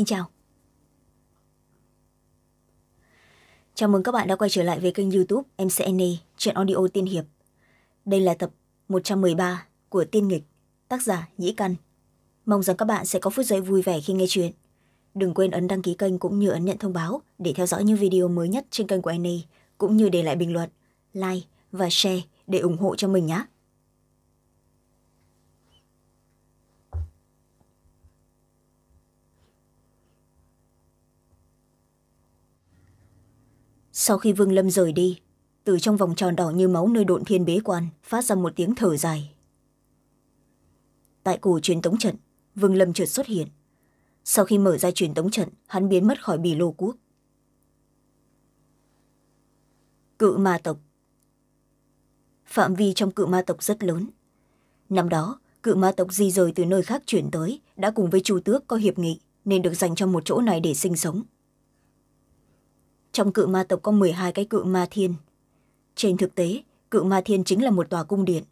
xin chào chào mừng các bạn đã quay trở lại với kênh youtube mcna chuyện audio tiên hiệp đây là tập một trăm m ba của tiên nghịch tác giả nhĩ căn mong rằng các bạn sẽ có phút giây vui vẻ khi nghe chuyện đừng quên ấn đăng ký kênh cũng như ấn nhận thông báo để theo dõi những video mới nhất trên kênh của Annie, cũng như để lại bình luận like và share để ủng hộ cho mình nhé sau khi vương lâm rời đi từ trong vòng tròn đỏ như máu nơi độn thiên bế quan phát ra một tiếng thở dài tại cổ truyền tống trận vương lâm trượt xuất hiện sau khi mở ra truyền tống trận hắn biến mất khỏi bì lô quốc cự ma tộc phạm vi trong cự ma tộc rất lớn năm đó cự ma tộc di rời từ nơi khác chuyển tới đã cùng với chu tước có hiệp nghị nên được dành cho một chỗ này để sinh sống trong cự ma tộc có m hai cái cự ma thiên trên thực tế cự ma thiên chính là một tòa cung điện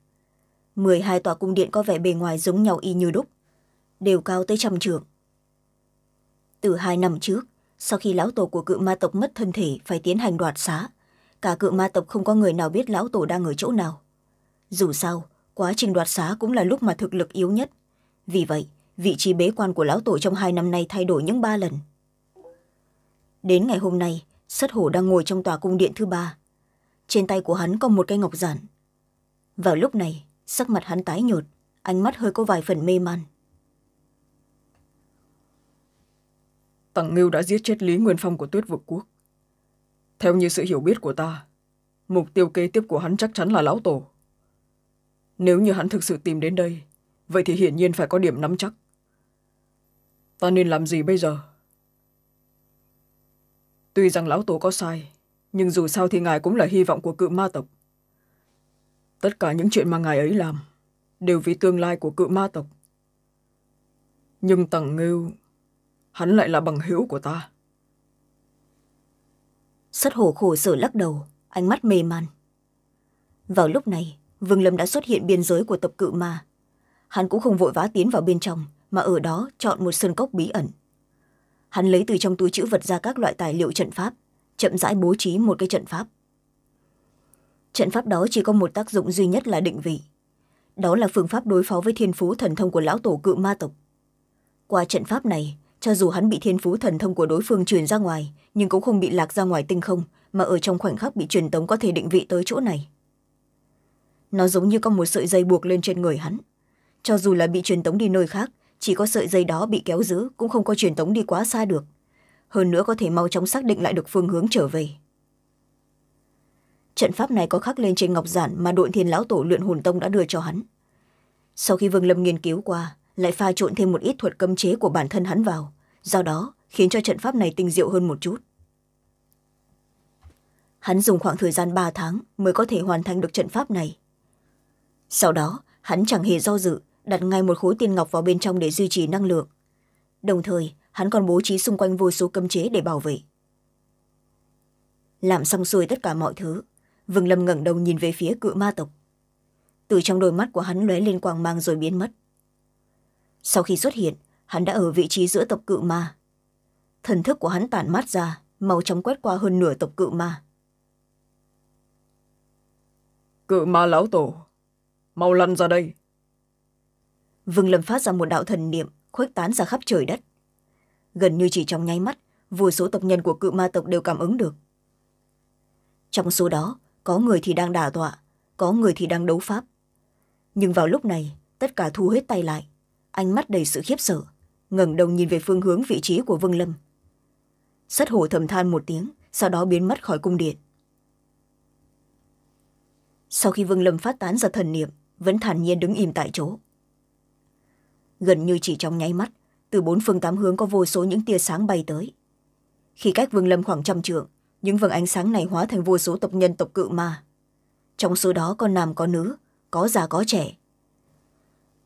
m hai tòa cung điện có vẻ bề ngoài giống nhau y như đúc đều cao tới trăm trượng từ hai năm trước sau khi lão tổ của cự ma tộc mất thân thể phải tiến hành đoạt xá cả cự ma tộc không có người nào biết lão tổ đang ở chỗ nào dù sao quá trình đoạt xá cũng là lúc mà thực lực yếu nhất vì vậy vị trí bế quan của lão tổ trong hai năm nay thay đổi những ba lần đến ngày hôm nay sắt hổ đang ngồi trong tòa cung điện thứ ba trên tay của hắn có một cây ngọc giản vào lúc này sắc mặt hắn tái nhột ánh mắt hơi có vài phần mê man tặng ngưu đã giết chết lý nguyên phong của tuyết vực quốc theo như sự hiểu biết của ta mục tiêu kế tiếp của hắn chắc chắn là lão tổ nếu như hắn thực sự tìm đến đây vậy thì hiển nhiên phải có điểm nắm chắc ta nên làm gì bây giờ tuy rằng lão tổ có sai nhưng dù sao thì ngài cũng là hy vọng của cự ma tộc tất cả những chuyện mà ngài ấy làm đều vì tương lai của cự ma tộc nhưng tằng ngưu hắn lại là bằng hữu của ta sắt hổ khổ sở lắc đầu ánh mắt mê man vào lúc này vương lâm đã xuất hiện biên giới của tập cự ma hắn cũng không vội vã tiến vào bên trong mà ở đó chọn một sơn cốc bí ẩn hắn lấy từ trong túi chữ vật ra các loại tài liệu trận pháp chậm rãi bố trí một cái trận pháp trận pháp đó chỉ có một tác dụng duy nhất là định vị đó là phương pháp đối phó với thiên phú thần thông của lão tổ cự ma tộc qua trận pháp này cho dù hắn bị thiên phú thần thông của đối phương truyền ra ngoài nhưng cũng không bị lạc ra ngoài tinh không mà ở trong khoảnh khắc bị truyền tống có thể định vị tới chỗ này nó giống như có một sợi dây buộc lên trên người hắn cho dù là bị truyền tống đi nơi khác chỉ có sợi dây đó bị kéo giữ cũng không có truyền tống đi quá xa được hơn nữa có thể mau chóng xác định lại được phương hướng trở về trận pháp này có khắc lên trên ngọc giản mà đội thiên lão tổ luyện hồn tông đã đưa cho hắn sau khi vương lâm nghiên cứu qua lại pha trộn thêm một ít thuật cấm chế của bản thân hắn vào do đó khiến cho trận pháp này tinh diệu hơn một chút hắn dùng khoảng thời gian ba tháng mới có thể hoàn thành được trận pháp này sau đó hắn chẳng hề do dự đặt ngay một khối tiên ngọc vào bên trong để duy trì năng lượng đồng thời hắn còn bố trí xung quanh vô số cấm chế để bảo vệ làm xong xuôi tất cả mọi thứ vừng lâm ngẩng đầu nhìn về phía cự ma tộc từ trong đôi mắt của hắn lóe lên quang mang rồi biến mất sau khi xuất hiện hắn đã ở vị trí giữa tộc cự ma thần thức của hắn tản mát ra mau chóng quét qua hơn nửa tộc cự ma cự ma lão tổ mau lăn ra đây vương lâm phát ra một đạo thần niệm khuếch tán ra khắp trời đất gần như chỉ trong nháy mắt vô số tộc nhân của cự ma tộc đều cảm ứng được trong số đó có người thì đang đả tọa có người thì đang đấu pháp nhưng vào lúc này tất cả thu hết tay lại ánh mắt đầy sự khiếp sợ ngẩng đầu nhìn về phương hướng vị trí của vương lâm sất hổ thầm than một tiếng sau đó biến mất khỏi cung điện sau khi vương lâm phát tán ra thần niệm vẫn thản nhiên đứng im tại chỗ gần như chỉ trong nháy mắt từ bốn phương tám hướng có vô số những tia sáng bay tới khi cách vương lâm khoảng trăm trượng những vầng ánh sáng này hóa thành vô số tộc nhân tộc cự ma trong số đó có nam có nữ có già có trẻ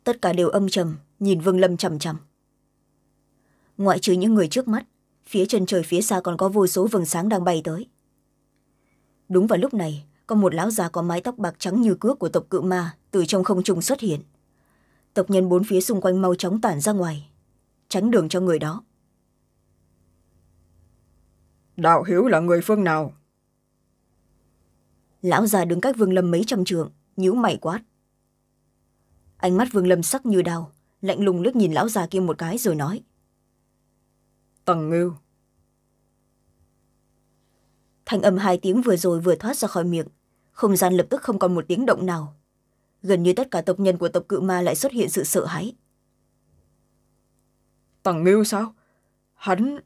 tất cả đều âm trầm nhìn vương lâm chằm chằm ngoại trừ những người trước mắt phía chân trời phía xa còn có vô số vầng sáng đang bay tới đúng vào lúc này có một lão già có mái tóc bạc trắng như cước của tộc cự ma từ trong không trung xuất hiện tộc nhân bốn phía xung quanh mau chóng tản ra ngoài tránh đường cho người đó đạo hiếu là người phương nào lão già đứng cách vương lâm mấy trăm trượng, nhíu mày quát ánh mắt vương lâm sắc như đau lạnh lùng lướt nhìn lão già kia một cái rồi nói tầng ngưu thanh âm hai tiếng vừa rồi vừa thoát ra khỏi miệng không gian lập tức không còn một tiếng động nào gần như tất cả tộc nhân của tộc cự ma lại xuất hiện sự sợ hãi tằng Mưu sao hắn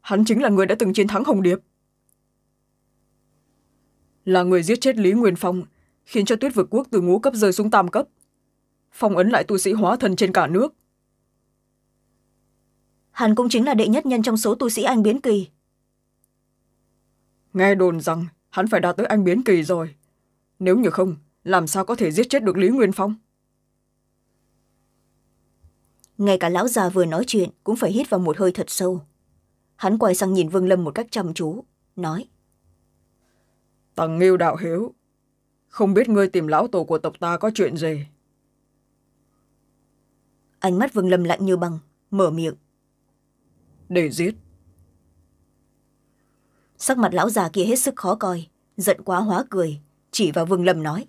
hắn chính là người đã từng chiến thắng hồng điệp là người giết chết lý nguyên phong khiến cho tuyết vực quốc từ ngũ cấp rơi xuống tam cấp phong ấn lại tu sĩ hóa thần trên cả nước hắn cũng chính là đệ nhất nhân trong số tu sĩ anh biến kỳ nghe đồn rằng hắn phải đạt tới anh biến kỳ rồi nếu như không làm sao có thể giết chết được lý nguyên phong ngay cả lão già vừa nói chuyện cũng phải hít vào một hơi thật sâu hắn quay sang nhìn vương lâm một cách chăm chú nói tằng nghiêu đạo hiếu không biết ngươi tìm lão tổ của tộc ta có chuyện gì ánh mắt vương lâm lạnh như băng mở miệng để giết sắc mặt lão già kia hết sức khó coi giận quá hóa cười chỉ vào vương lâm nói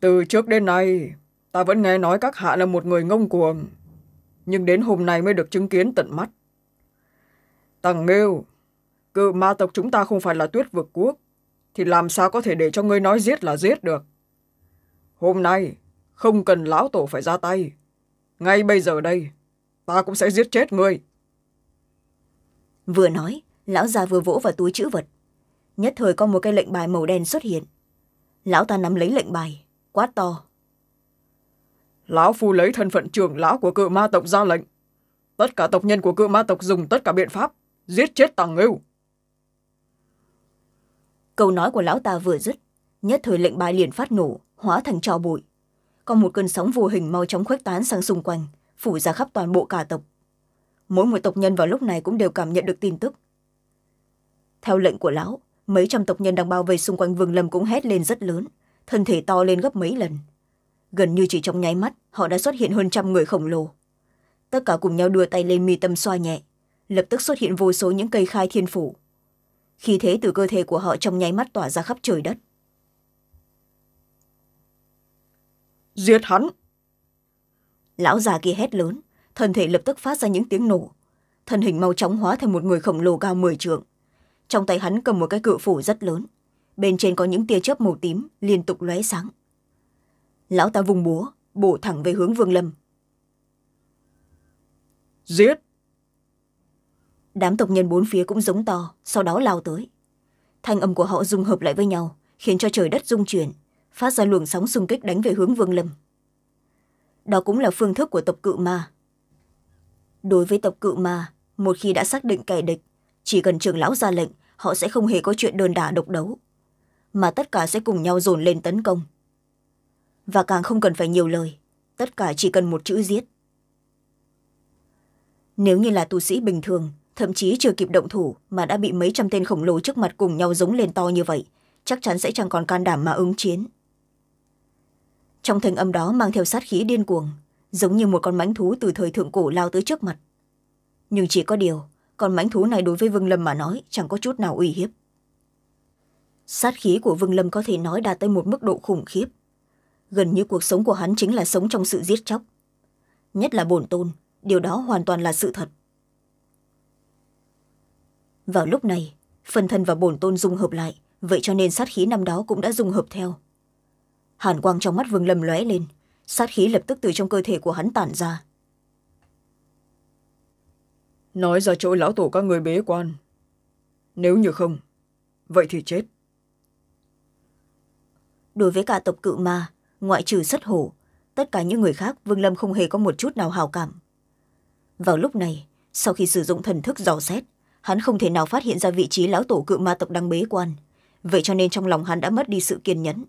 từ trước đến nay ta vẫn nghe nói các hạ là một người ngông cuồng nhưng đến hôm nay mới được chứng kiến tận mắt tằng nghêu cự ma tộc chúng ta không phải là tuyết vực quốc thì làm sao có thể để cho ngươi nói giết là giết được hôm nay không cần lão tổ phải ra tay ngay bây giờ đây ta cũng sẽ giết chết ngươi vừa nói lão già vừa vỗ vào túi chữ vật nhất thời có một cái lệnh bài màu đen xuất hiện lão ta nắm lấy lệnh bài quá to lão phu lấy thân phận trưởng lão của cự ma tộc ra lệnh tất cả tộc nhân của cự ma tộc dùng tất cả biện pháp giết chết tàng ngưu câu nói của lão ta vừa dứt nhất thời lệnh bài liền phát nổ hóa thành trò bụi còn một cơn sóng vô hình mau chóng khuếch tán sang xung quanh phủ ra khắp toàn bộ cả tộc mỗi một tộc nhân vào lúc này cũng đều cảm nhận được tin tức theo lệnh của lão mấy trăm tộc nhân đang bao vây xung quanh vườn lâm cũng hét lên rất lớn thân thể to lên gấp mấy lần gần như chỉ trong nháy mắt họ đã xuất hiện hơn trăm người khổng lồ tất cả cùng nhau đưa tay lên mi tâm xoa nhẹ lập tức xuất hiện vô số những cây khai thiên phủ khi thế từ cơ thể của họ trong nháy mắt tỏa ra khắp trời đất giết hắn lão già kia hét lớn thân thể lập tức phát ra những tiếng nổ thân hình mau chóng hóa thành một người khổng lồ cao mười trượng trong tay hắn cầm một cái cự phủ rất lớn bên trên có những tia chớp màu tím liên tục lóe sáng lão ta vùng búa bổ thẳng về hướng vương lâm giết đám tộc nhân bốn phía cũng giống to sau đó lao tới thanh âm của họ dùng hợp lại với nhau khiến cho trời đất rung chuyển phát ra luồng sóng xung kích đánh về hướng vương lâm đó cũng là phương thức của tộc cự ma đối với tộc cự ma một khi đã xác định kẻ địch chỉ cần trường lão ra lệnh họ sẽ không hề có chuyện đơn đả độc đấu mà tất cả sẽ cùng nhau dồn lên tấn công và càng không cần phải nhiều lời tất cả chỉ cần một chữ giết nếu như là tu sĩ bình thường thậm chí chưa kịp động thủ mà đã bị mấy trăm tên khổng lồ trước mặt cùng nhau giống lên to như vậy chắc chắn sẽ chẳng còn can đảm mà ứng chiến trong thanh âm đó mang theo sát khí điên cuồng giống như một con mãnh thú từ thời thượng cổ lao tới trước mặt nhưng chỉ có điều con mãnh thú này đối với vương lâm mà nói chẳng có chút nào uy hiếp sát khí của vương lâm có thể nói đạt tới một mức độ khủng khiếp gần như cuộc sống của hắn chính là sống trong sự giết chóc nhất là bổn tôn điều đó hoàn toàn là sự thật vào lúc này phần thân và bổn tôn dung hợp lại vậy cho nên sát khí năm đó cũng đã dung hợp theo hàn quang trong mắt vương lâm lóe lên sát khí lập tức từ trong cơ thể của hắn tản ra nói ra chỗ lão tổ các người bế quan nếu như không vậy thì chết đối với cả tộc cự ma ngoại trừ sất hổ tất cả những người khác vương lâm không hề có một chút nào hào cảm vào lúc này sau khi sử dụng thần thức dò xét hắn không thể nào phát hiện ra vị trí lão tổ cự ma tộc đang bế quan vậy cho nên trong lòng hắn đã mất đi sự kiên nhẫn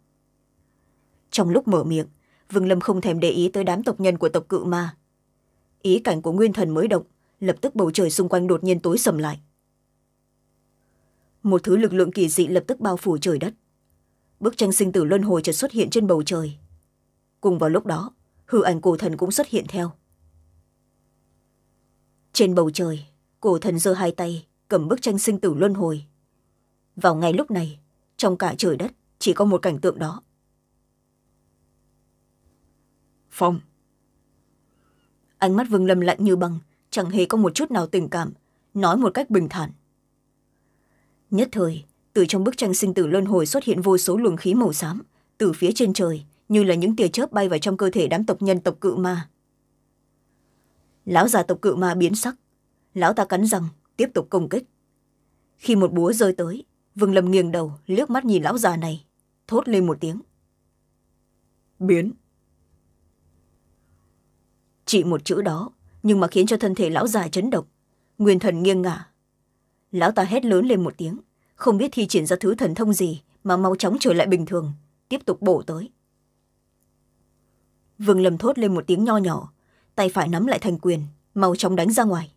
trong lúc mở miệng vương lâm không thèm để ý tới đám tộc nhân của tộc cự ma ý cảnh của nguyên thần mới động lập tức bầu trời xung quanh đột nhiên tối sầm lại một thứ lực lượng kỳ dị lập tức bao phủ trời đất bức tranh sinh tử luân hồi chợt xuất hiện trên bầu trời cùng vào lúc đó hư ảnh cổ thần cũng xuất hiện theo trên bầu trời cổ thần giơ hai tay cầm bức tranh sinh tử luân hồi vào ngày lúc này trong cả trời đất chỉ có một cảnh tượng đó phong ánh mắt vương lâm lạnh như băng chẳng hề có một chút nào tình cảm nói một cách bình thản nhất thời từ trong bức tranh sinh tử luân hồi xuất hiện vô số luồng khí màu xám từ phía trên trời như là những tia chớp bay vào trong cơ thể đám tộc nhân tộc cự ma lão già tộc cự ma biến sắc lão ta cắn răng tiếp tục công kích khi một búa rơi tới vương lâm nghiêng đầu liếc mắt nhìn lão già này thốt lên một tiếng biến chỉ một chữ đó nhưng mà khiến cho thân thể lão già chấn động nguyên thần nghiêng ngả lão ta hét lớn lên một tiếng không biết thi triển ra thứ thần thông gì mà mau chóng trở lại bình thường tiếp tục bổ tới vương lâm thốt lên một tiếng nho nhỏ tay phải nắm lại thành quyền mau chóng đánh ra ngoài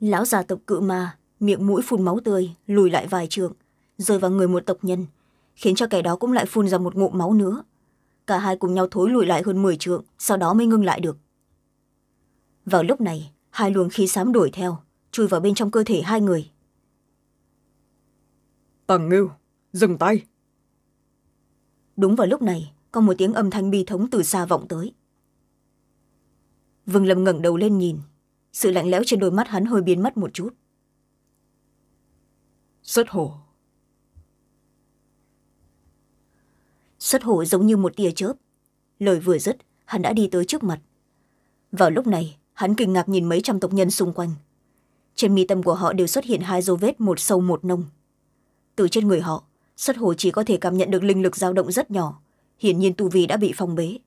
lão già tộc cự ma miệng mũi phun máu tươi lùi lại vài trường rơi vào người một tộc nhân khiến cho kẻ đó cũng lại phun ra một ngụm máu nữa cả hai cùng nhau thối lùi lại hơn m trượng sau đó mới ngưng lại được vào lúc này hai luồng khí xám đuổi theo chui vào bên trong cơ thể hai người tàng ngưu dừng tay đúng vào lúc này có một tiếng âm thanh bi thống từ xa vọng tới vương lâm ngẩng đầu lên nhìn sự lạnh lẽo trên đôi mắt hắn hơi biến mất một chút xuất hổ xuất hổ giống như một tia chớp lời vừa dứt hắn đã đi tới trước mặt vào lúc này hắn kinh ngạc nhìn mấy trăm tộc nhân xung quanh trên mi tâm của họ đều xuất hiện hai dấu vết một sâu một nông từ trên người họ sắt hồ chỉ có thể cảm nhận được linh lực dao động rất nhỏ hiển nhiên tu vi đã bị phong bế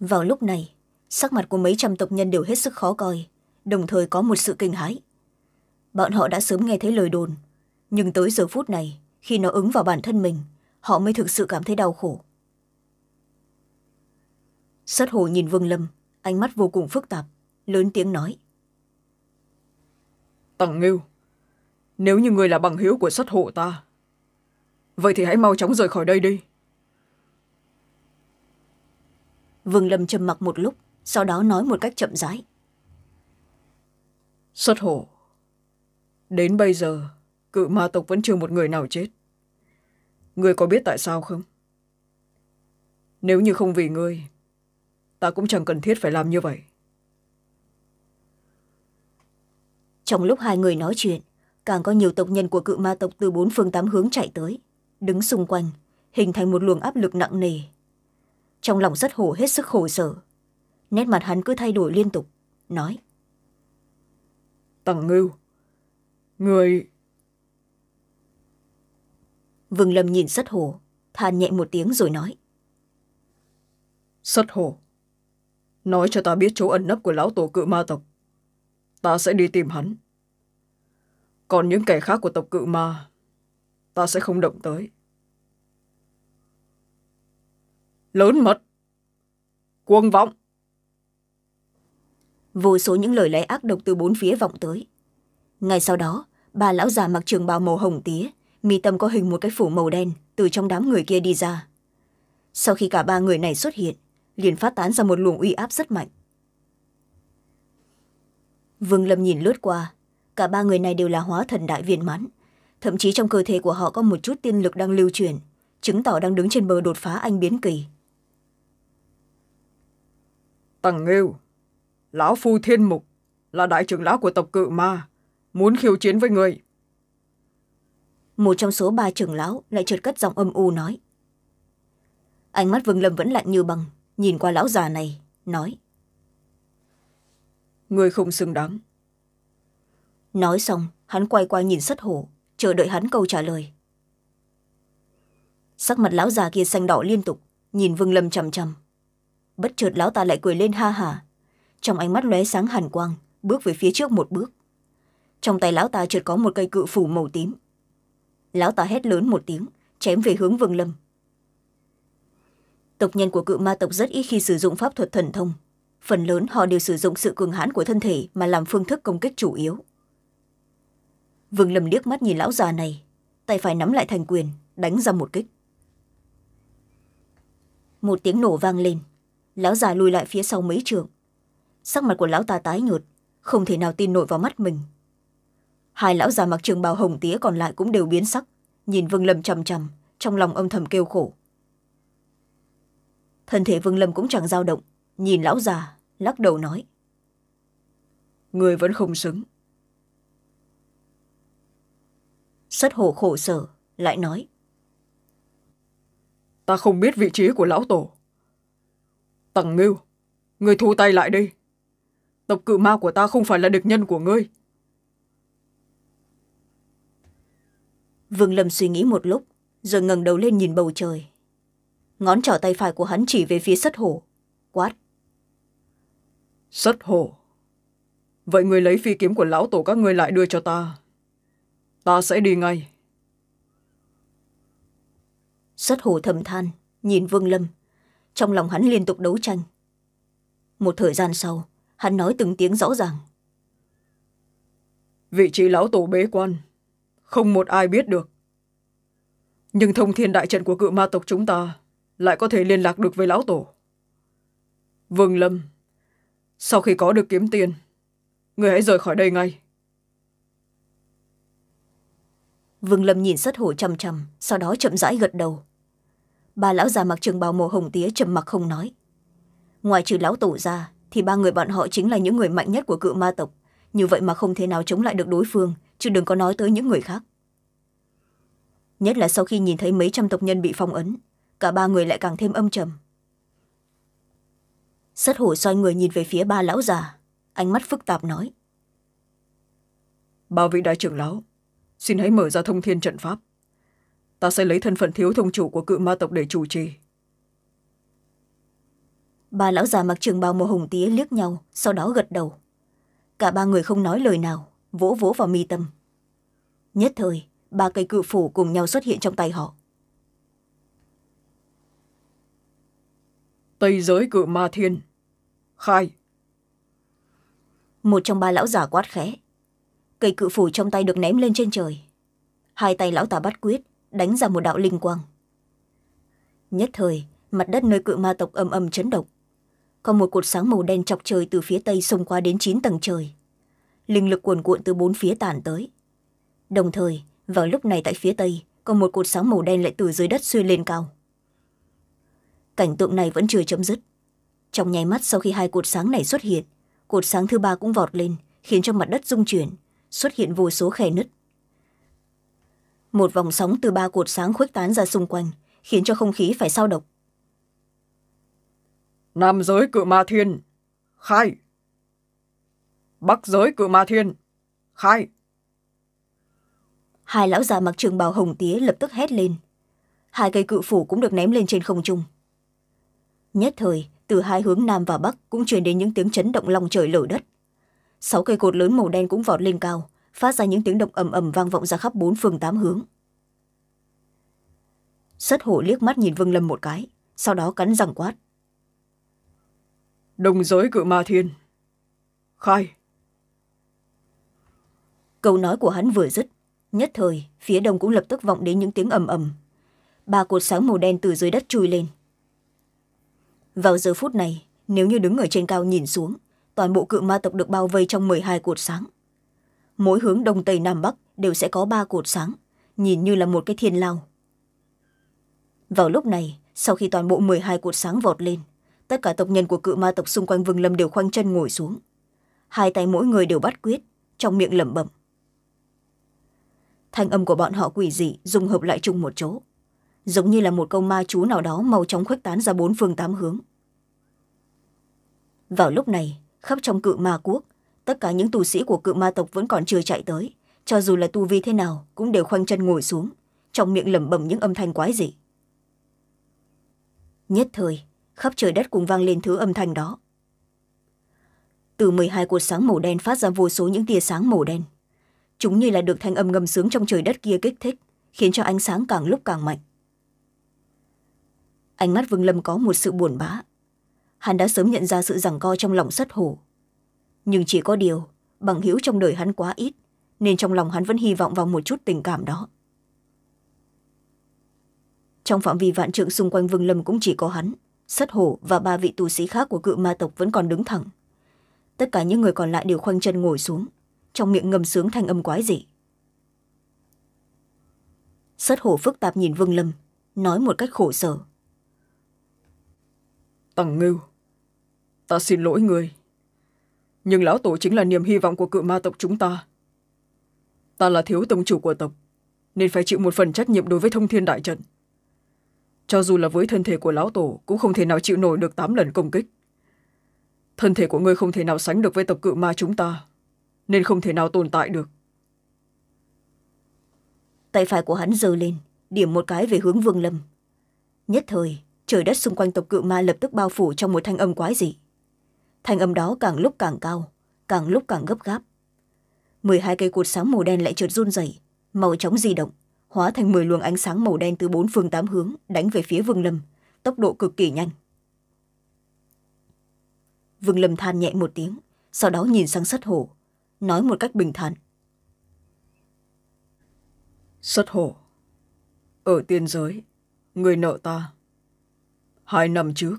vào lúc này sắc mặt của mấy trăm tộc nhân đều hết sức khó coi đồng thời có một sự kinh hãi bọn họ đã sớm nghe thấy lời đồn nhưng tới giờ phút này khi nó ứng vào bản thân mình họ mới thực sự cảm thấy đau khổ sắt hồ nhìn vương lâm ánh mắt vô cùng phức tạp lớn tiếng nói tặng ngưu nếu như người là bằng hữu của xuất hộ ta vậy thì hãy mau chóng rời khỏi đây đi vương lâm trầm mặc một lúc sau đó nói một cách chậm rãi xuất hộ đến bây giờ cự ma tộc vẫn chưa một người nào chết người có biết tại sao không nếu như không vì ngươi ta cũng chẳng cần thiết phải làm như vậy trong lúc hai người nói chuyện càng có nhiều tộc nhân của cự ma tộc từ bốn phương tám hướng chạy tới đứng xung quanh hình thành một luồng áp lực nặng nề trong lòng rất hổ hết sức khổ sở nét mặt hắn cứ thay đổi liên tục nói tằng ngưu người vương lâm nhìn sất hổ than nhẹ một tiếng rồi nói sất hổ nói cho ta biết chỗ ẩn nấp của lão tổ cự ma tộc ta sẽ đi tìm hắn còn những kẻ khác của tộc cự ma, ta sẽ không động tới. Lớn mật! Cuồng vọng! Vô số những lời lẽ ác độc từ bốn phía vọng tới. Ngay sau đó, ba lão già mặc trường bào màu hồng tía, mi tâm có hình một cái phủ màu đen từ trong đám người kia đi ra. Sau khi cả ba người này xuất hiện, liền phát tán ra một luồng uy áp rất mạnh vương lâm nhìn lướt qua cả ba người này đều là hóa thần đại viên mãn thậm chí trong cơ thể của họ có một chút tiên lực đang lưu chuyển chứng tỏ đang đứng trên bờ đột phá anh biến kỳ tằng nghêu lão phu thiên mục là đại trưởng lão của tộc cự ma muốn khiêu chiến với người một trong số ba trưởng lão lại trượt cất giọng âm u nói ánh mắt vương lâm vẫn lạnh như băng nhìn qua lão già này nói người không xứng đáng nói xong hắn quay qua nhìn sắt hổ chờ đợi hắn câu trả lời sắc mặt lão già kia xanh đỏ liên tục nhìn vương lâm chằm chằm bất chợt lão ta lại cười lên ha hả trong ánh mắt lóe sáng hàn quang bước về phía trước một bước trong tay lão ta chợt có một cây cự phủ màu tím lão ta hét lớn một tiếng chém về hướng vương lâm tộc nhân của cự ma tộc rất ít khi sử dụng pháp thuật thần thông phần lớn họ đều sử dụng sự cường hãn của thân thể mà làm phương thức công kích chủ yếu vương lâm liếc mắt nhìn lão già này tay phải nắm lại thành quyền đánh ra một kích một tiếng nổ vang lên lão già lùi lại phía sau mấy trường sắc mặt của lão ta tái nhợt không thể nào tin nổi vào mắt mình hai lão già mặc trường bào hồng tía còn lại cũng đều biến sắc nhìn vương lâm chằm chằm trong lòng âm thầm kêu khổ thân thể vương lâm cũng chẳng dao động nhìn lão già lắc đầu nói người vẫn không xứng xuất hồ khổ sở lại nói ta không biết vị trí của lão tổ tằng ngưu người thu tay lại đi tộc cự ma của ta không phải là địch nhân của ngươi vương lâm suy nghĩ một lúc rồi ngẩng đầu lên nhìn bầu trời ngón trỏ tay phải của hắn chỉ về phía sất hổ quát sất hổ vậy người lấy phi kiếm của lão tổ các ngươi lại đưa cho ta Ta sẽ đi ngay. Xuất hồ thầm than, nhìn Vương Lâm. Trong lòng hắn liên tục đấu tranh. Một thời gian sau, hắn nói từng tiếng rõ ràng. Vị trí lão tổ bế quan, không một ai biết được. Nhưng thông thiên đại trận của cự ma tộc chúng ta lại có thể liên lạc được với lão tổ. Vương Lâm, sau khi có được kiếm tiền, người hãy rời khỏi đây ngay. vương lâm nhìn xuất hổ chằm chằm sau đó chậm rãi gật đầu ba lão già mặc trường bào màu hồng tía trầm mặc không nói ngoài trừ lão tổ ra thì ba người bọn họ chính là những người mạnh nhất của cự ma tộc như vậy mà không thể nào chống lại được đối phương chứ đừng có nói tới những người khác nhất là sau khi nhìn thấy mấy trăm tộc nhân bị phong ấn cả ba người lại càng thêm âm trầm sất hổ xoay người nhìn về phía ba lão già ánh mắt phức tạp nói ba vị đại trưởng lão xin hãy mở ra thông thiên trận pháp ta sẽ lấy thân phận thiếu thông chủ của cự ma tộc để chủ trì Bà lão già mặc trường bào màu hồng tía liếc nhau sau đó gật đầu cả ba người không nói lời nào vỗ vỗ vào mi tâm nhất thời ba cây cự phủ cùng nhau xuất hiện trong tay họ tây giới cự ma thiên khai một trong ba lão già quát khẽ cây cự phủ trong tay được ném lên trên trời hai tay lão tà bắt quyết đánh ra một đạo linh quang nhất thời mặt đất nơi cự ma tộc ầm ầm chấn động có một cột sáng màu đen chọc trời từ phía tây xông qua đến chín tầng trời linh lực cuồn cuộn từ bốn phía tản tới đồng thời vào lúc này tại phía tây có một cột sáng màu đen lại từ dưới đất xuyên lên cao cảnh tượng này vẫn chưa chấm dứt trong nháy mắt sau khi hai cột sáng này xuất hiện cột sáng thứ ba cũng vọt lên khiến cho mặt đất rung chuyển xuất hiện vô số khe nứt một vòng sóng từ ba cột sáng khuếch tán ra xung quanh khiến cho không khí phải sao độc nam giới cự ma thiên khai bắc giới cự ma thiên khai hai lão già mặc trường bào hồng tía lập tức hét lên hai cây cự phủ cũng được ném lên trên không trung nhất thời từ hai hướng nam và bắc cũng truyền đến những tiếng chấn động lòng trời lở đất sáu cây cột lớn màu đen cũng vọt lên cao phát ra những tiếng động ầm ầm vang vọng ra khắp bốn phương tám hướng xuất hổ liếc mắt nhìn vương lâm một cái sau đó cắn răng quát đồng giới cự ma thiên khai câu nói của hắn vừa dứt nhất thời phía đông cũng lập tức vọng đến những tiếng ầm ầm ba cột sáng màu đen từ dưới đất chui lên vào giờ phút này nếu như đứng ở trên cao nhìn xuống toàn bộ cự ma tộc được bao vây trong m ộ ư ơ i hai cột sáng mỗi hướng đông tây nam bắc đều sẽ có ba cột sáng nhìn như là một cái thiên lao vào lúc này sau khi toàn bộ m ộ ư ơ i hai cột sáng vọt lên tất cả tộc nhân của cự ma tộc xung quanh vừng lâm đều khoanh chân ngồi xuống hai tay mỗi người đều bắt quyết trong miệng lẩm bẩm thanh âm của bọn họ quỷ dị dùng hợp lại chung một chỗ giống như là một câu ma chú nào đó mau chóng khuếch tán ra bốn phương tám hướng vào lúc này khắp trong cự ma quốc tất cả những tù sĩ của cự ma tộc vẫn còn chưa chạy tới cho dù là tu vi thế nào cũng đều khoanh chân ngồi xuống trong miệng lẩm bẩm những âm thanh quái dị nhất thời khắp trời đất cùng vang lên thứ âm thanh đó từ m hai cột sáng màu đen phát ra vô số những tia sáng màu đen chúng như là được thanh âm ngầm sướng trong trời đất kia kích thích khiến cho ánh sáng càng lúc càng mạnh ánh mắt vương lâm có một sự buồn bã hắn đã sớm nhận ra sự giằng co trong lòng sất hổ nhưng chỉ có điều bằng hữu trong đời hắn quá ít nên trong lòng hắn vẫn hy vọng vào một chút tình cảm đó trong phạm vi vạn trượng xung quanh vương lâm cũng chỉ có hắn sất hổ và ba vị tù sĩ khác của cự ma tộc vẫn còn đứng thẳng tất cả những người còn lại đều khoanh chân ngồi xuống trong miệng ngầm sướng thanh âm quái dị sất hổ phức tạp nhìn vương lâm nói một cách khổ sở tằng ngưu ta xin lỗi người nhưng lão tổ chính là niềm hy vọng của cự ma tộc chúng ta ta là thiếu tông chủ của tộc nên phải chịu một phần trách nhiệm đối với thông thiên đại trận cho dù là với thân thể của lão tổ cũng không thể nào chịu nổi được tám lần công kích thân thể của ngươi không thể nào sánh được với tộc cự ma chúng ta nên không thể nào tồn tại được tay phải của hắn giơ lên điểm một cái về hướng vương lâm nhất thời trời đất xung quanh tộc cự ma lập tức bao phủ trong một thanh âm quái dị thanh âm đó càng lúc càng cao càng lúc càng gấp gáp mười hai cây cột sáng màu đen lại trượt run rẩy màu chóng di động hóa thành mười luồng ánh sáng màu đen từ bốn phương tám hướng đánh về phía vương lâm tốc độ cực kỳ nhanh vương lâm than nhẹ một tiếng sau đó nhìn sang sất hổ nói một cách bình thản sất hổ ở tiên giới người nợ ta hai năm trước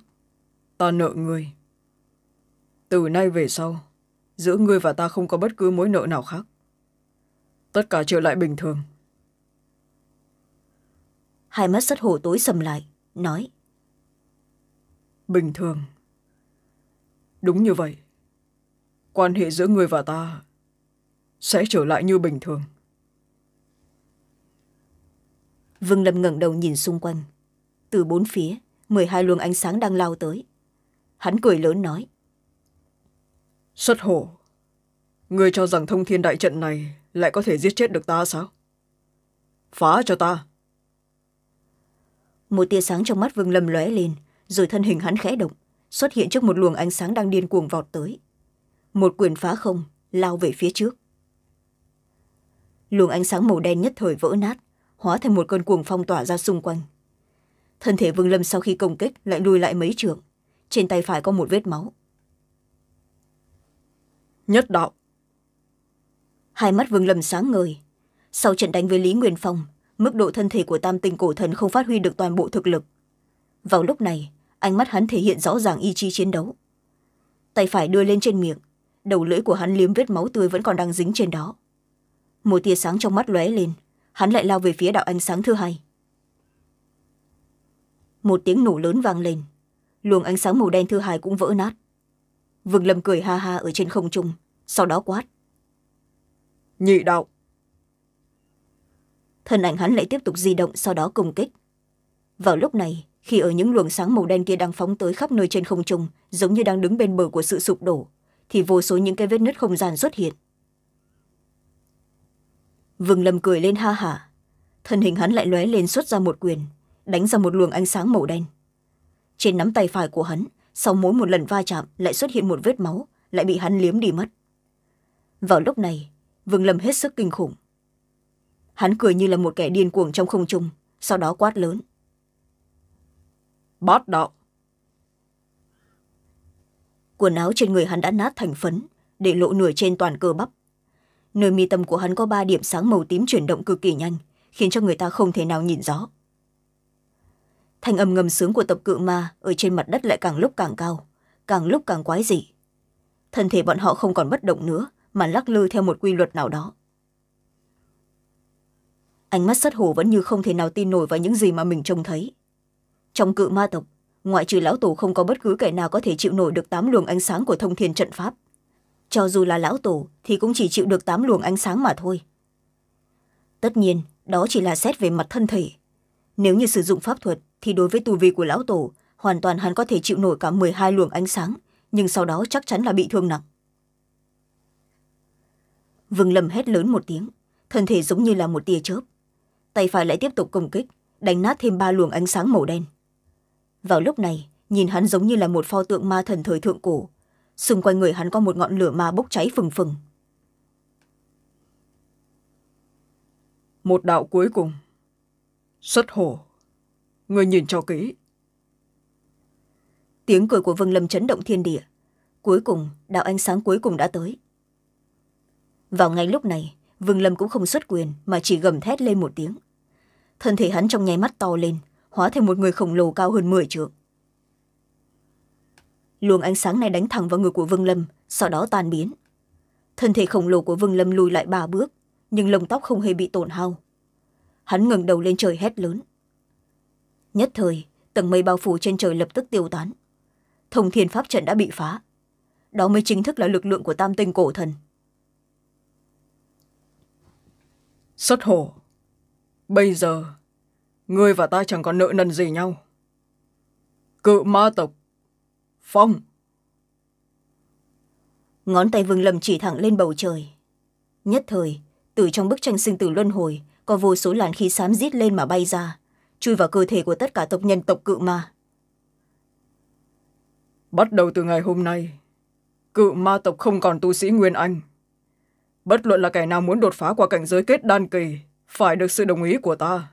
ta nợ người từ nay về sau giữa ngươi và ta không có bất cứ mối nợ nào khác tất cả trở lại bình thường hai mắt sắt hổ tối sầm lại nói bình thường đúng như vậy quan hệ giữa ngươi và ta sẽ trở lại như bình thường vương lâm ngẩng đầu nhìn xung quanh từ bốn phía m hai luồng ánh sáng đang lao tới hắn cười lớn nói Xuất hổ, ngươi cho rằng thông thiên đại trận này lại có thể giết chết được ta sao? Phá cho ta! Một tia sáng trong mắt Vương Lâm lóe lên, rồi thân hình hắn khẽ động, xuất hiện trước một luồng ánh sáng đang điên cuồng vọt tới. Một quyền phá không, lao về phía trước. Luồng ánh sáng màu đen nhất thời vỡ nát, hóa thành một cơn cuồng phong tỏa ra xung quanh. Thân thể Vương Lâm sau khi công kích lại lùi lại mấy trường. Trên tay phải có một vết máu nhất đạo hai mắt vương lâm sáng ngời sau trận đánh với lý nguyên phong mức độ thân thể của tam tinh cổ thần không phát huy được toàn bộ thực lực vào lúc này ánh mắt hắn thể hiện rõ ràng ý chí chiến đấu tay phải đưa lên trên miệng đầu lưỡi của hắn liếm vết máu tươi vẫn còn đang dính trên đó một tia sáng trong mắt lóe lên hắn lại lao về phía đạo ánh sáng thứ hai một tiếng nổ lớn vang lên luồng ánh sáng màu đen thứ hai cũng vỡ nát vương lâm cười ha ha ở trên không trung sau đó quát nhị đạo thân ảnh hắn lại tiếp tục di động sau đó công kích vào lúc này khi ở những luồng sáng màu đen kia đang phóng tới khắp nơi trên không trung giống như đang đứng bên bờ của sự sụp đổ thì vô số những cái vết nứt không gian xuất hiện vương lâm cười lên ha hả thân hình hắn lại lóe lên xuất ra một quyền đánh ra một luồng ánh sáng màu đen trên nắm tay phải của hắn sau mỗi một lần va chạm lại xuất hiện một vết máu lại bị hắn liếm đi mất vào lúc này vương lâm hết sức kinh khủng hắn cười như là một kẻ điên cuồng trong không trung sau đó quát lớn bát đạo quần áo trên người hắn đã nát thành phấn để lộ nửa trên toàn cơ bắp nơi mi tâm của hắn có ba điểm sáng màu tím chuyển động cực kỳ nhanh khiến cho người ta không thể nào nhìn rõ thanh âm ngầm sướng của tập cự ma ở trên mặt đất lại càng lúc càng cao càng lúc càng quái dị thân thể bọn họ không còn bất động nữa mà lắc lư theo một quy luật nào đó ánh mắt sắt hổ vẫn như không thể nào tin nổi vào những gì mà mình trông thấy trong cự ma tộc ngoại trừ lão tổ không có bất cứ kẻ nào có thể chịu nổi được tám luồng ánh sáng của thông thiên trận pháp cho dù là lão tổ thì cũng chỉ chịu được tám luồng ánh sáng mà thôi tất nhiên đó chỉ là xét về mặt thân thể nếu như sử dụng pháp thuật thì đối với tù vi của lão tổ hoàn toàn hắn có thể chịu nổi cả m hai luồng ánh sáng nhưng sau đó chắc chắn là bị thương nặng vương lâm hét lớn một tiếng thân thể giống như là một tia chớp tay phải lại tiếp tục công kích đánh nát thêm ba luồng ánh sáng màu đen vào lúc này nhìn hắn giống như là một pho tượng ma thần thời thượng cổ xung quanh người hắn có một ngọn lửa ma bốc cháy phừng phừng một đạo cuối cùng xuất hổ người nhìn cho kỹ tiếng cười của vương lâm chấn động thiên địa cuối cùng đạo ánh sáng cuối cùng đã tới vào ngay lúc này vương lâm cũng không xuất quyền mà chỉ gầm thét lên một tiếng thân thể hắn trong nháy mắt to lên hóa thành một người khổng lồ cao hơn m trượng luồng ánh sáng này đánh thẳng vào người của vương lâm sau đó tan biến thân thể khổng lồ của vương lâm lùi lại ba bước nhưng lông tóc không hề bị tổn hao hắn ngừng đầu lên trời hét lớn nhất thời tầng mây bao phủ trên trời lập tức tiêu tán thông thiên pháp trận đã bị phá đó mới chính thức là lực lượng của tam tinh cổ thần xuất hổ bây giờ ngươi và ta chẳng còn nợ nần gì nhau cự ma tộc phong ngón tay vương lâm chỉ thẳng lên bầu trời nhất thời từ trong bức tranh sinh tử luân hồi có vô số làn khí xám rít lên mà bay ra chui vào cơ thể của tất cả tộc nhân tộc cự ma bắt đầu từ ngày hôm nay cự ma tộc không còn tu sĩ nguyên anh bất luận là kẻ nào muốn đột phá qua cảnh giới kết đan kỳ phải được sự đồng ý của ta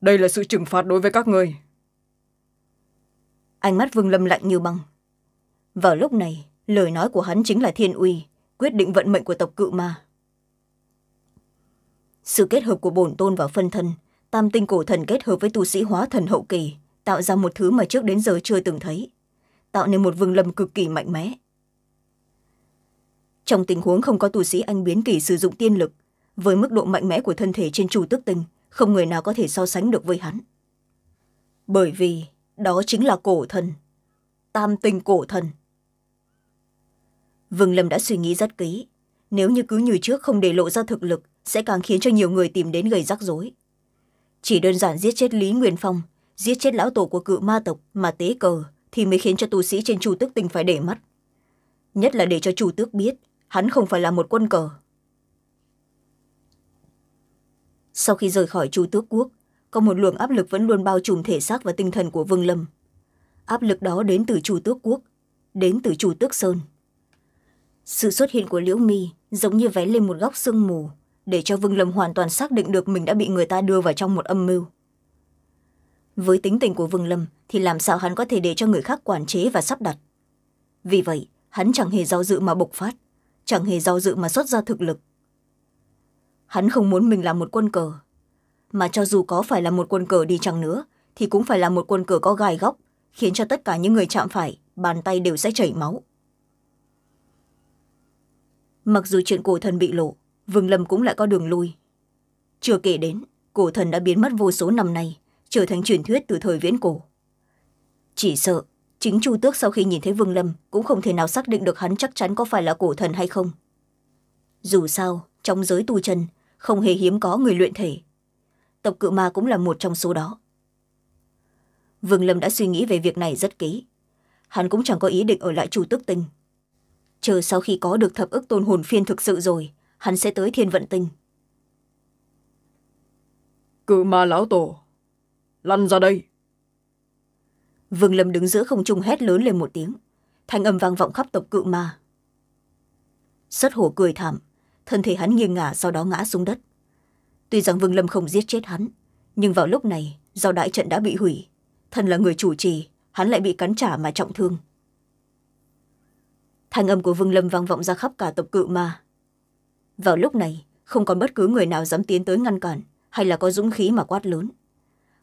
đây là sự trừng phạt đối với các người ánh mắt vương lâm lạnh như băng vào lúc này lời nói của hắn chính là thiên uy quyết định vận mệnh của tộc cự ma sự kết hợp của bổn tôn và phân thân tam tinh cổ thần kết hợp với tu sĩ hóa thần hậu kỳ tạo ra một thứ mà trước đến giờ chưa từng thấy tạo nên một vương lâm cực kỳ mạnh mẽ trong tình huống không có tu sĩ anh biến kỳ sử dụng tiên lực với mức độ mạnh mẽ của thân thể trên chủ tước tinh không người nào có thể so sánh được với hắn bởi vì đó chính là cổ thần tam tinh cổ thần vương lâm đã suy nghĩ rất kỹ nếu như cứ như trước không để lộ ra thực lực sẽ càng khiến cho nhiều người tìm đến gây rắc rối chỉ đơn giản giết chết lý nguyên phong giết chết lão tổ của cự ma tộc mà tế cờ thì mới khiến cho tu sĩ trên chu tước tình phải để mắt nhất là để cho chu tước biết hắn không phải là một quân cờ sau khi rời khỏi chu tước quốc có một luồng áp lực vẫn luôn bao trùm thể xác và tinh thần của vương lâm áp lực đó đến từ chu tước quốc đến từ chu tước sơn sự xuất hiện của liễu mi giống như vén lên một góc sương mù để cho vương lâm hoàn toàn xác định được mình đã bị người ta đưa vào trong một âm mưu với tính tình của vương lâm thì làm sao hắn có thể để cho người khác quản chế và sắp đặt vì vậy hắn chẳng hề do dự mà bộc phát chẳng hề do dự mà xuất ra thực lực hắn không muốn mình là một quân cờ mà cho dù có phải là một quân cờ đi chăng nữa thì cũng phải là một quân cờ có gai góc khiến cho tất cả những người chạm phải bàn tay đều sẽ chảy máu mặc dù chuyện cổ thần bị lộ vương lâm cũng lại có đường lui chưa kể đến cổ thần đã biến mất vô số năm nay trở thành truyền thuyết từ thời viễn cổ chỉ sợ chính chu tước sau khi nhìn thấy vương lâm cũng không thể nào xác định được hắn chắc chắn có phải là cổ thần hay không dù sao trong giới tu chân không hề hiếm có người luyện thể tộc cự ma cũng là một trong số đó vương lâm đã suy nghĩ về việc này rất kỹ hắn cũng chẳng có ý định ở lại chu tước tinh chờ sau khi có được thập ức tôn hồn phiên thực sự rồi hắn sẽ tới thiên vận tinh cự ma lão tổ lăn ra đây vương lâm đứng giữa không trung hét lớn lên một tiếng thanh âm vang vọng khắp tộc cự ma sất hổ cười thảm thân thể hắn nghiêng ngả sau đó ngã xuống đất tuy rằng vương lâm không giết chết hắn nhưng vào lúc này do đại trận đã bị hủy thân là người chủ trì hắn lại bị cắn trả mà trọng thương thanh âm của vương lâm vang vọng ra khắp cả tộc cự ma vào lúc này không còn bất cứ người nào dám tiến tới ngăn cản hay là có dũng khí mà quát lớn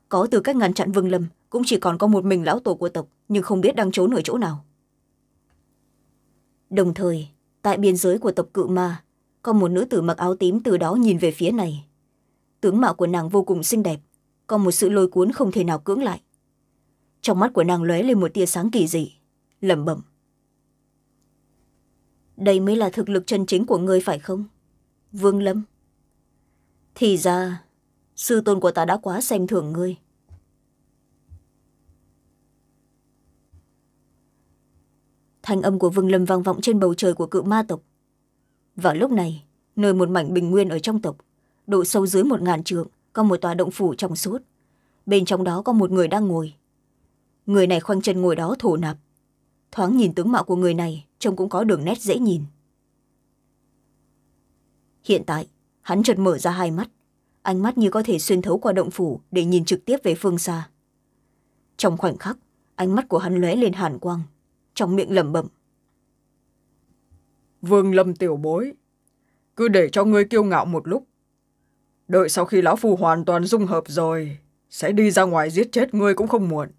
có từ cách ngăn chặn vương lâm cũng chỉ còn có một mình lão tổ của tộc nhưng không biết đang trốn ở chỗ nào đồng thời tại biên giới của tộc cự ma có một nữ tử mặc áo tím từ đó nhìn về phía này tướng mạo của nàng vô cùng xinh đẹp có một sự lôi cuốn không thể nào cưỡng lại trong mắt của nàng lóe lên một tia sáng kỳ dị lẩm bẩm đây mới là thực lực chân chính của ngươi phải không vương lâm thì ra sư tôn của ta đã quá xem thường ngươi thanh âm của vương lâm vang vọng trên bầu trời của cự ma tộc vào lúc này nơi một mảnh bình nguyên ở trong tộc độ sâu dưới một ngàn trượng có một tòa động phủ trong suốt bên trong đó có một người đang ngồi người này khoanh chân ngồi đó thổ nạp thoáng nhìn tướng mạo của người này trông cũng có đường nét dễ nhìn hiện tại hắn chợt mở ra hai mắt ánh mắt như có thể xuyên thấu qua động phủ để nhìn trực tiếp về phương xa trong khoảnh khắc ánh mắt của hắn lóe lên hàn quang trong miệng lẩm bẩm vương lâm tiểu bối cứ để cho ngươi kiêu ngạo một lúc đợi sau khi lão phù hoàn toàn dung hợp rồi sẽ đi ra ngoài giết chết ngươi cũng không muộn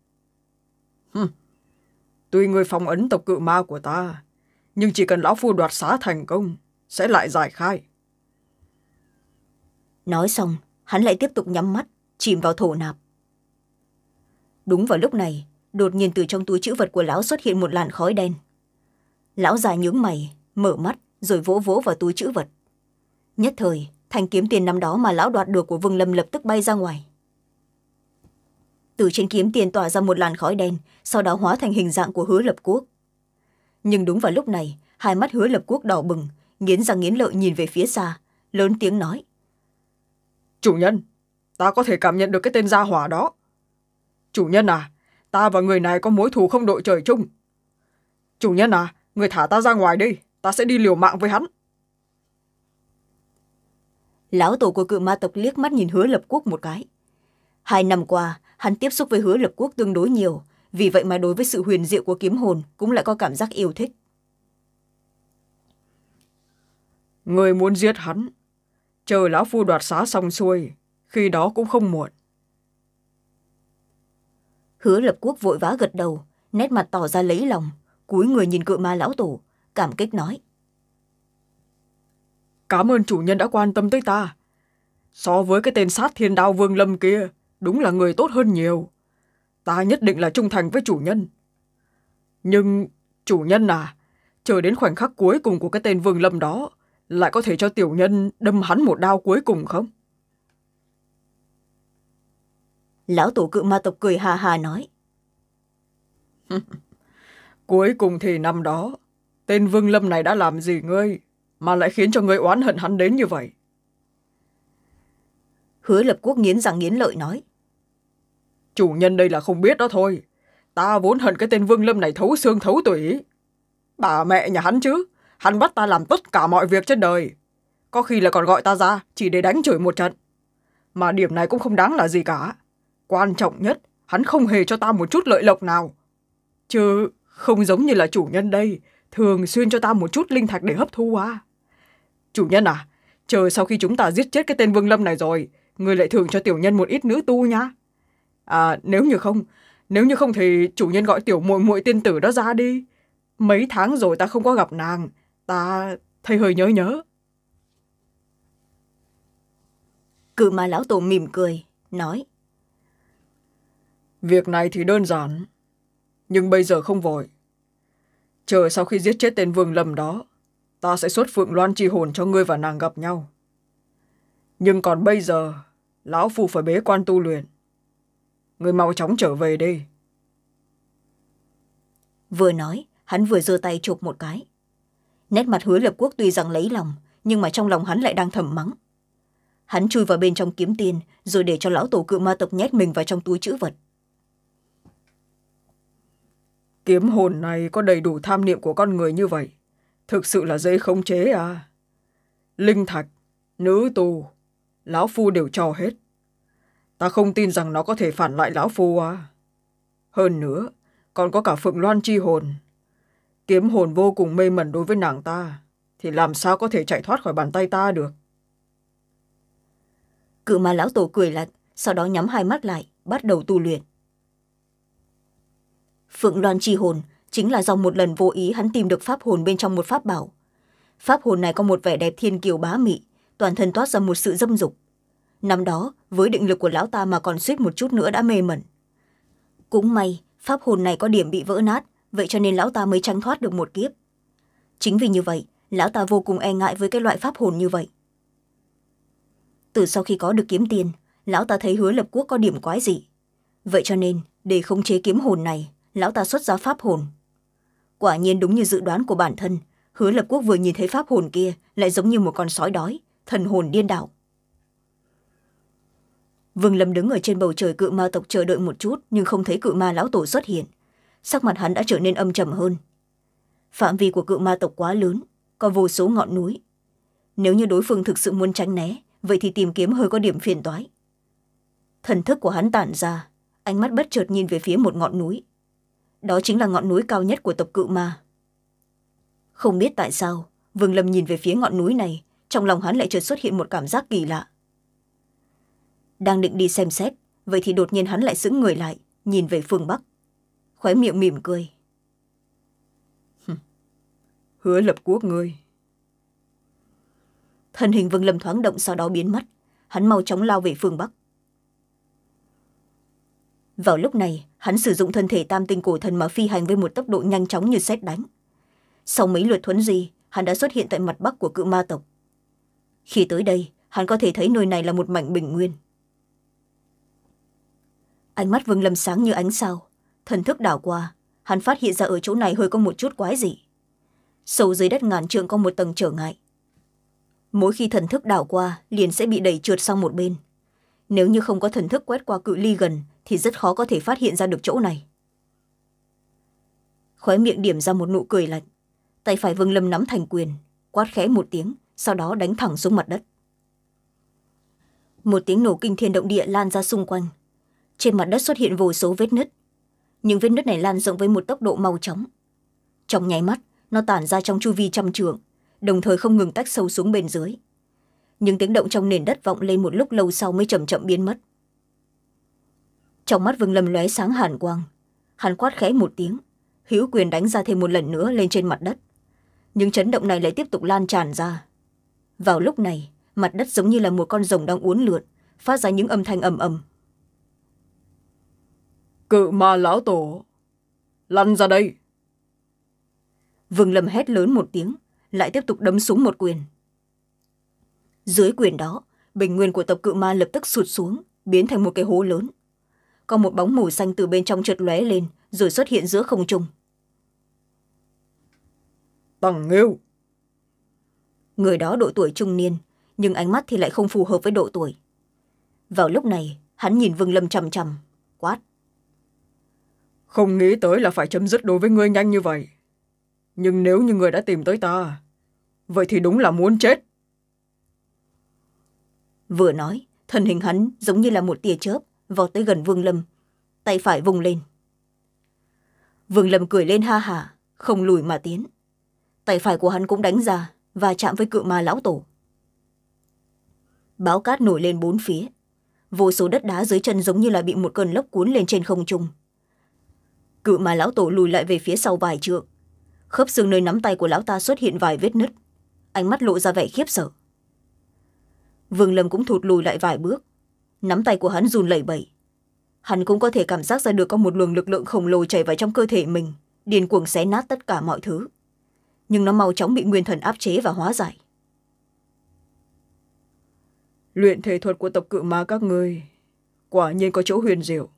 tuy ngươi phong ấn tộc cự ma của ta nhưng chỉ cần lão phu đoạt xá thành công sẽ lại giải khai nói xong hắn lại tiếp tục nhắm mắt chìm vào thổ nạp đúng vào lúc này đột nhiên từ trong túi chữ vật của lão xuất hiện một làn khói đen lão già nhướng mày mở mắt rồi vỗ vỗ vào túi chữ vật nhất thời thanh kiếm tiền năm đó mà lão đoạt được của vương lâm lập tức bay ra ngoài từ trên kiếm tiền tỏa ra một làn khói đen sau đó hóa thành hình dạng của hứa lập quốc nhưng đúng vào lúc này hai mắt hứa lập quốc đỏ bừng nghiến răng nghiến lợi nhìn về phía xa lớn tiếng nói Chủ nhân, ta có thể cảm nhận được cái tên gia hỏa đó. Chủ nhân à, ta và người này có mối thù không đội trời chung. Chủ nhân à, người thả ta ra ngoài đi, ta sẽ đi liều mạng với hắn. Lão tổ của cự ma tộc liếc mắt nhìn hứa lập quốc một cái. Hai năm qua, hắn tiếp xúc với hứa lập quốc tương đối nhiều, vì vậy mà đối với sự huyền diệu của kiếm hồn cũng lại có cảm giác yêu thích. Người muốn giết hắn chờ lão phu đoạt xá xong xuôi khi đó cũng không muộn hứa lập quốc vội vã gật đầu nét mặt tỏ ra lấy lòng cúi người nhìn cự ma lão tổ cảm kích nói cảm ơn chủ nhân đã quan tâm tới ta so với cái tên sát thiên đao vương lâm kia đúng là người tốt hơn nhiều ta nhất định là trung thành với chủ nhân nhưng chủ nhân à chờ đến khoảnh khắc cuối cùng của cái tên vương lâm đó lại có thể cho tiểu nhân đâm hắn một đao cuối cùng không lão tổ cự ma tộc cười hà hà nói cuối cùng thì năm đó tên vương lâm này đã làm gì ngươi mà lại khiến cho ngươi oán hận hắn đến như vậy hứa lập quốc nghiến rằng nghiến lợi nói chủ nhân đây là không biết đó thôi ta vốn hận cái tên vương lâm này thấu xương thấu tủy bà mẹ nhà hắn chứ hắn bắt ta làm tất cả mọi việc trên đời có khi là còn gọi ta ra chỉ để đánh chửi một trận mà điểm này cũng không đáng là gì cả quan trọng nhất hắn không hề cho ta một chút lợi lộc nào chứ không giống như là chủ nhân đây thường xuyên cho ta một chút linh thạch để hấp thu à chủ nhân à chờ sau khi chúng ta giết chết cái tên vương lâm này rồi người lại thường cho tiểu nhân một ít nữ tu nhá à nếu như không nếu như không thì chủ nhân gọi tiểu muội muội tiên tử đó ra đi mấy tháng rồi ta không có gặp nàng ta thấy hơi nhớ nhớ cự mà lão tổ mỉm cười nói việc này thì đơn giản nhưng bây giờ không vội chờ sau khi giết chết tên vương lầm đó ta sẽ xuất phượng loan chi hồn cho ngươi và nàng gặp nhau nhưng còn bây giờ lão phù phải bế quan tu luyện người mau chóng trở về đi vừa nói hắn vừa giơ tay chụp một cái nét mặt hứa lập quốc tuy rằng lấy lòng nhưng mà trong lòng hắn lại đang thầm mắng hắn chui vào bên trong kiếm tiền rồi để cho lão tổ cự ma tộc nhét mình vào trong túi chữ vật kiếm hồn này có đầy đủ tham niệm của con người như vậy thực sự là dễ không chế à linh thạch nữ tù lão phu đều cho hết ta không tin rằng nó có thể phản lại lão phu à hơn nữa còn có cả phượng loan chi hồn kiếm hồn vô cùng mê mẩn đối với nàng ta thì làm sao có thể chạy thoát khỏi bàn tay ta được cự mà lão tổ cười lạnh sau đó nhắm hai mắt lại bắt đầu tu luyện phượng loan chi hồn chính là do một lần vô ý hắn tìm được pháp hồn bên trong một pháp bảo pháp hồn này có một vẻ đẹp thiên kiều bá mị toàn thân toát ra một sự dâm dục năm đó với định lực của lão ta mà còn suýt một chút nữa đã mê mẩn cũng may pháp hồn này có điểm bị vỡ nát vậy cho nên lão ta mới tránh thoát được một kiếp chính vì như vậy lão ta vô cùng e ngại với cái loại pháp hồn như vậy từ sau khi có được kiếm tiền lão ta thấy hứa lập quốc có điểm quái dị vậy cho nên để khống chế kiếm hồn này lão ta xuất ra pháp hồn quả nhiên đúng như dự đoán của bản thân hứa lập quốc vừa nhìn thấy pháp hồn kia lại giống như một con sói đói thần hồn điên đảo vương lâm đứng ở trên bầu trời cự ma tộc chờ đợi một chút nhưng không thấy cự ma lão tổ xuất hiện sắc mặt hắn đã trở nên âm trầm hơn phạm vi của cự ma tộc quá lớn có vô số ngọn núi nếu như đối phương thực sự muốn tránh né vậy thì tìm kiếm hơi có điểm phiền toái thần thức của hắn tản ra ánh mắt bất chợt nhìn về phía một ngọn núi đó chính là ngọn núi cao nhất của tộc cự ma không biết tại sao vương lâm nhìn về phía ngọn núi này trong lòng hắn lại chợt xuất hiện một cảm giác kỳ lạ đang định đi xem xét vậy thì đột nhiên hắn lại sững người lại nhìn về phương bắc khóe miệng mỉm cười hứa lập quốc ngươi thân hình vương lâm thoáng động sau đó biến mất hắn mau chóng lao về phương bắc vào lúc này hắn sử dụng thân thể tam tinh cổ thần mà phi hành với một tốc độ nhanh chóng như xét đánh sau mấy lượt thuấn di hắn đã xuất hiện tại mặt bắc của cự ma tộc khi tới đây hắn có thể thấy nơi này là một mảnh bình nguyên ánh mắt vương lâm sáng như ánh sao thần thức đảo qua hắn phát hiện ra ở chỗ này hơi có một chút quái dị sâu dưới đất ngàn trượng có một tầng trở ngại mỗi khi thần thức đảo qua liền sẽ bị đẩy trượt sang một bên nếu như không có thần thức quét qua cự ly gần thì rất khó có thể phát hiện ra được chỗ này khóe miệng điểm ra một nụ cười lạnh tay phải vương lâm nắm thành quyền quát khẽ một tiếng sau đó đánh thẳng xuống mặt đất một tiếng nổ kinh thiên động địa lan ra xung quanh trên mặt đất xuất hiện vô số vết nứt những vết nứt này lan rộng với một tốc độ mau chóng trong nháy mắt nó tản ra trong chu vi trăm trường đồng thời không ngừng tách sâu xuống bên dưới những tiếng động trong nền đất vọng lên một lúc lâu sau mới chậm chậm biến mất trong mắt vương lâm lóe sáng hàn quang hàn quát khẽ một tiếng hữu quyền đánh ra thêm một lần nữa lên trên mặt đất Những chấn động này lại tiếp tục lan tràn ra vào lúc này mặt đất giống như là một con rồng đang uốn lượn phát ra những âm thanh ầm ầm Cự ma lão tổ, lăn ra đây. Vương Lâm hét lớn một tiếng, lại tiếp tục đấm súng một quyền. Dưới quyền đó, bình nguyên của tập cự ma lập tức sụt xuống, biến thành một cái hố lớn. Có một bóng màu xanh từ bên trong chợt lóe lên, rồi xuất hiện giữa không trung. Bằng nghêu! Người đó độ tuổi trung niên, nhưng ánh mắt thì lại không phù hợp với độ tuổi vào lúc này hắn nhìn vương lâm chằm chằm quát không nghĩ tới là phải chấm dứt đối với ngươi nhanh như vậy. Nhưng nếu như người đã tìm tới ta, vậy thì đúng là muốn chết. Vừa nói, thân hình hắn giống như là một tia chớp, vọt tới gần Vương Lâm, tay phải vùng lên. Vương Lâm cười lên ha hả, không lùi mà tiến. Tay phải của hắn cũng đánh ra và chạm với cự ma lão tổ. Báo cát nổi lên bốn phía. Vô số đất đá dưới chân giống như là bị một cơn lốc cuốn lên trên không trung cự mà lão tổ lùi lại về phía sau vài trượng khớp xương nơi nắm tay của lão ta xuất hiện vài vết nứt ánh mắt lộ ra vẻ khiếp sợ vương lâm cũng thụt lùi lại vài bước nắm tay của hắn run lẩy bẩy hắn cũng có thể cảm giác ra được có một luồng lực lượng khổng lồ chảy vào trong cơ thể mình điền cuồng xé nát tất cả mọi thứ nhưng nó mau chóng bị nguyên thần áp chế và hóa giải luyện thể thuật của tộc cự ma các ngươi quả nhiên có chỗ huyền diệu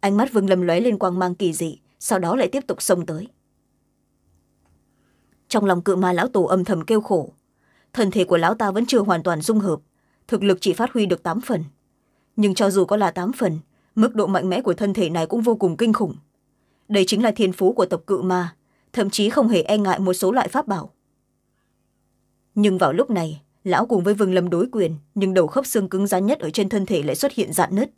ánh mắt vương lâm lóe lên quang mang kỳ dị sau đó lại tiếp tục xông tới trong lòng cự ma lão tổ âm thầm kêu khổ thân thể của lão ta vẫn chưa hoàn toàn dung hợp thực lực chỉ phát huy được tám phần nhưng cho dù có là tám phần mức độ mạnh mẽ của thân thể này cũng vô cùng kinh khủng đây chính là thiên phú của tộc cự ma thậm chí không hề e ngại một số loại pháp bảo nhưng vào lúc này lão cùng với vương lâm đối quyền nhưng đầu khớp xương cứng rắn nhất ở trên thân thể lại xuất hiện dạn nứt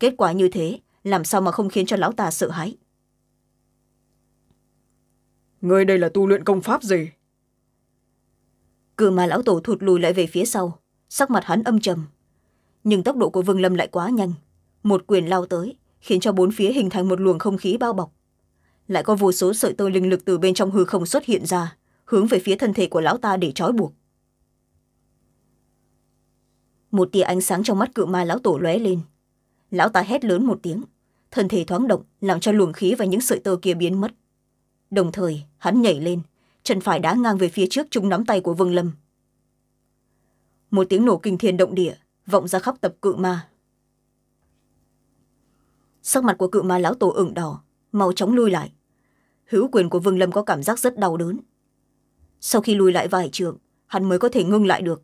kết quả như thế làm sao mà không khiến cho lão ta sợ hãi người đây là tu luyện công pháp gì cự mà lão tổ thụt lùi lại về phía sau sắc mặt hắn âm trầm nhưng tốc độ của vương lâm lại quá nhanh một quyền lao tới khiến cho bốn phía hình thành một luồng không khí bao bọc lại có vô số sợi tơ linh lực từ bên trong hư không xuất hiện ra hướng về phía thân thể của lão ta để trói buộc một tia ánh sáng trong mắt cự ma lão tổ lóe lên lão ta hét lớn một tiếng thân thể thoáng động làm cho luồng khí và những sợi tơ kia biến mất đồng thời hắn nhảy lên chân phải đá ngang về phía trước chung nắm tay của vương lâm một tiếng nổ kinh thiên động địa vọng ra khắp tập cự ma sắc mặt của cự ma lão tổ ửng đỏ mau chóng lui lại hữu quyền của vương lâm có cảm giác rất đau đớn sau khi lui lại vài trường hắn mới có thể ngưng lại được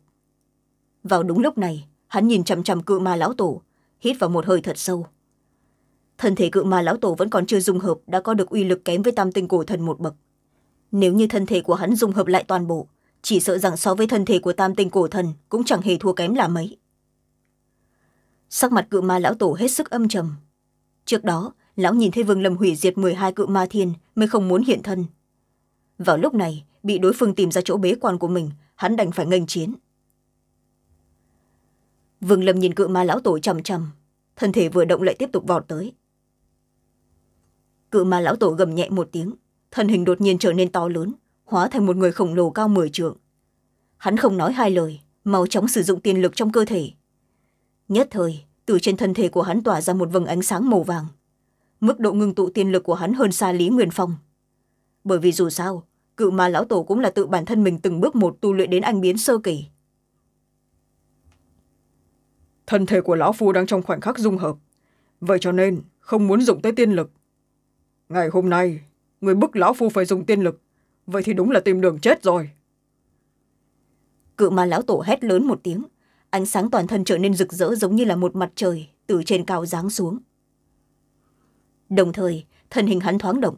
vào đúng lúc này hắn nhìn chằm chằm cự ma lão tổ hít vào một hơi thật sâu thân thể cự ma lão tổ vẫn còn chưa dùng hợp đã có được uy lực kém với tam tinh cổ thần một bậc nếu như thân thể của hắn dùng hợp lại toàn bộ chỉ sợ rằng so với thân thể của tam tinh cổ thần cũng chẳng hề thua kém là mấy sắc mặt cự ma lão tổ hết sức âm trầm trước đó lão nhìn thấy vương lâm hủy diệt m hai cự ma thiên mới không muốn hiện thân vào lúc này bị đối phương tìm ra chỗ bế quan của mình hắn đành phải nghênh chiến vương lâm nhìn cự ma lão tổ chằm chằm thân thể vừa động lại tiếp tục vọt tới cự mà lão tổ gầm nhẹ một tiếng thân hình đột nhiên trở nên to lớn hóa thành một người khổng lồ cao mười trượng hắn không nói hai lời mau chóng sử dụng tiền lực trong cơ thể nhất thời từ trên thân thể của hắn tỏa ra một vầng ánh sáng màu vàng mức độ ngưng tụ tiền lực của hắn hơn xa lý nguyên phong bởi vì dù sao cự mà lão tổ cũng là tự bản thân mình từng bước một tu luyện đến anh biến sơ kỳ thân thể của lão phu đang trong khoảnh khắc dung hợp vậy cho nên không muốn dùng tới tiên lực ngày hôm nay người bức lão phu phải dùng tiên lực vậy thì đúng là tìm đường chết rồi cự ma lão tổ hét lớn một tiếng ánh sáng toàn thân trở nên rực rỡ giống như là một mặt trời từ trên cao giáng xuống đồng thời thân hình hắn thoáng động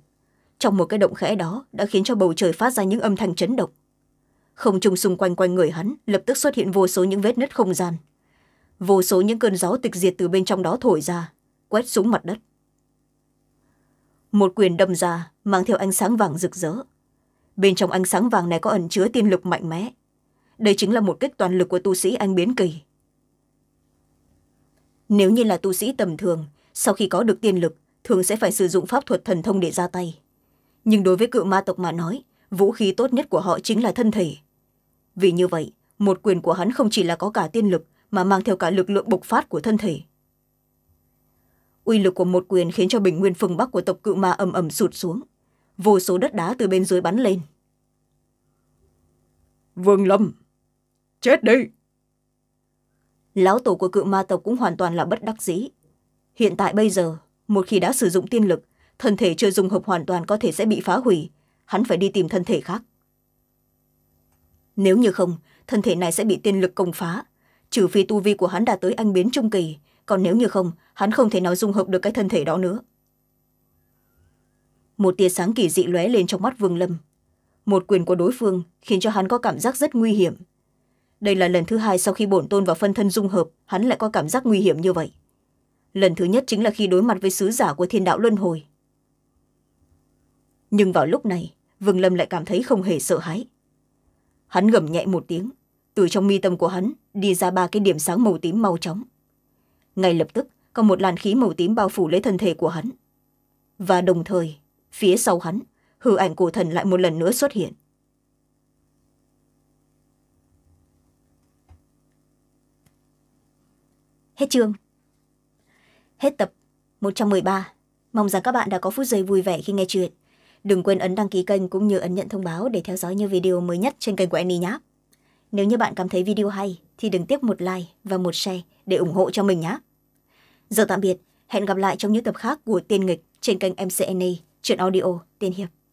trong một cái động khẽ đó đã khiến cho bầu trời phát ra những âm thanh chấn động không trung xung quanh quanh người hắn lập tức xuất hiện vô số những vết nứt không gian vô số những cơn gió tịch diệt từ bên trong đó thổi ra quét xuống mặt đất một quyền đâm ra mang theo ánh sáng vàng rực rỡ bên trong ánh sáng vàng này có ẩn chứa tiên lực mạnh mẽ đây chính là một kích toàn lực của tu sĩ anh biến kỳ nếu như là tu sĩ tầm thường sau khi có được tiên lực thường sẽ phải sử dụng pháp thuật thần thông để ra tay nhưng đối với cự ma tộc mà nói vũ khí tốt nhất của họ chính là thân thể vì như vậy một quyền của hắn không chỉ là có cả tiên lực mà mang theo cả lực lượng bộc phát của thân thể uy lực của một quyền khiến cho bình nguyên phương bắc của tộc cự ma ầm ầm sụt xuống vô số đất đá từ bên dưới bắn lên vương lâm chết đi lão tổ của cự ma tộc cũng hoàn toàn là bất đắc dĩ hiện tại bây giờ một khi đã sử dụng tiên lực thân thể chưa dùng hợp hoàn toàn có thể sẽ bị phá hủy hắn phải đi tìm thân thể khác nếu như không thân thể này sẽ bị tiên lực công phá trừ phi tu vi của hắn đạt tới anh biến trung kỳ còn nếu như không hắn không thể nào dung hợp được cái thân thể đó nữa một tia sáng kỳ dị lóe lên trong mắt vương lâm một quyền của đối phương khiến cho hắn có cảm giác rất nguy hiểm đây là lần thứ hai sau khi bổn tôn và phân thân dung hợp hắn lại có cảm giác nguy hiểm như vậy lần thứ nhất chính là khi đối mặt với sứ giả của thiên đạo luân hồi nhưng vào lúc này vương lâm lại cảm thấy không hề sợ hãi hắn gầm nhẹ một tiếng từ trong mi tâm của hắn đi ra ba cái điểm sáng màu tím mau chóng ngay lập tức có một làn khí màu tím bao phủ lấy thân thể của hắn và đồng thời phía sau hắn hư ảnh của thần lại một lần nữa xuất hiện hết chương hết tập một trăm m ba mong rằng các bạn đã có phút giây vui vẻ khi nghe chuyện đừng quên ấn đăng ký kênh cũng như ấn nhận thông báo để theo dõi những video mới nhất trên kênh của Annie nhé nếu như bạn cảm thấy video hay thì đừng tiếc một like và một share để ủng hộ cho mình nhé giờ tạm biệt hẹn gặp lại trong những tập khác của tiên nghịch trên kênh mcna chuyện audio tiên hiệp